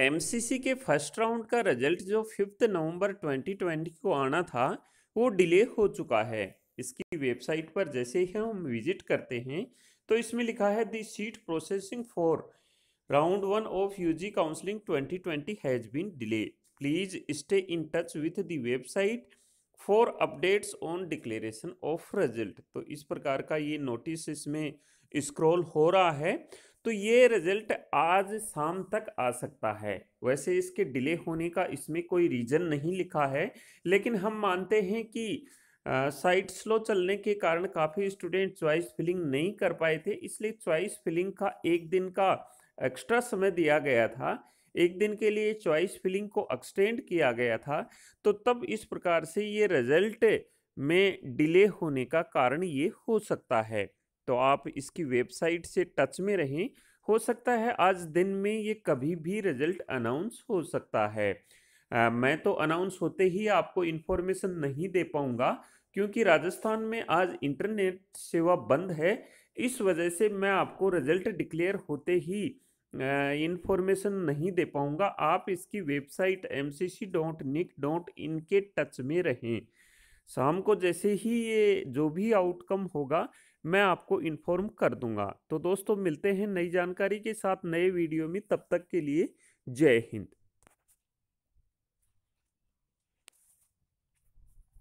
MCC के first round का result जो फिफ्थ नवंबर 2020 को आना था वो डिले हो चुका है इसकी वेबसाइट पर जैसे ही हम विजिट करते हैं तो इसमें लिखा है the seat processing for round one of UG counselling 2020 has been delay please stay in touch with the website for updates on declaration of result तो इस प्रकार का ये नोटिस इसमें स्क्रॉल हो रहा है तो ये रिजल्ट आज शाम तक आ सकता है वैसे इसके डिले होने का इसमें कोई रीज़न नहीं लिखा है लेकिन हम मानते हैं कि साइट स्लो चलने के कारण काफ़ी स्टूडेंट चॉइस फिलिंग नहीं कर पाए थे इसलिए चॉइस फिलिंग का एक दिन का एक्स्ट्रा समय दिया गया था एक दिन के लिए चॉइस फिलिंग को एक्सटेंड किया गया था तो तब इस प्रकार से ये रिजल्ट में डिले होने का कारण ये हो सकता है तो आप इसकी वेबसाइट से टच में रहें हो सकता है आज दिन में ये कभी भी रिजल्ट अनाउंस हो सकता है आ, मैं तो अनाउंस होते ही आपको इन्फॉर्मेशन नहीं दे पाऊँगा क्योंकि राजस्थान में आज इंटरनेट सेवा बंद है इस वजह से मैं आपको रिजल्ट डिक्लेयर होते ही इन्फॉर्मेशन नहीं दे पाऊँगा आप इसकी वेबसाइट एम के टच में रहें शाम को जैसे ही ये जो भी आउटकम होगा मैं आपको इन्फॉर्म कर दूंगा तो दोस्तों मिलते हैं नई जानकारी के साथ नए वीडियो में तब तक के लिए जय हिंद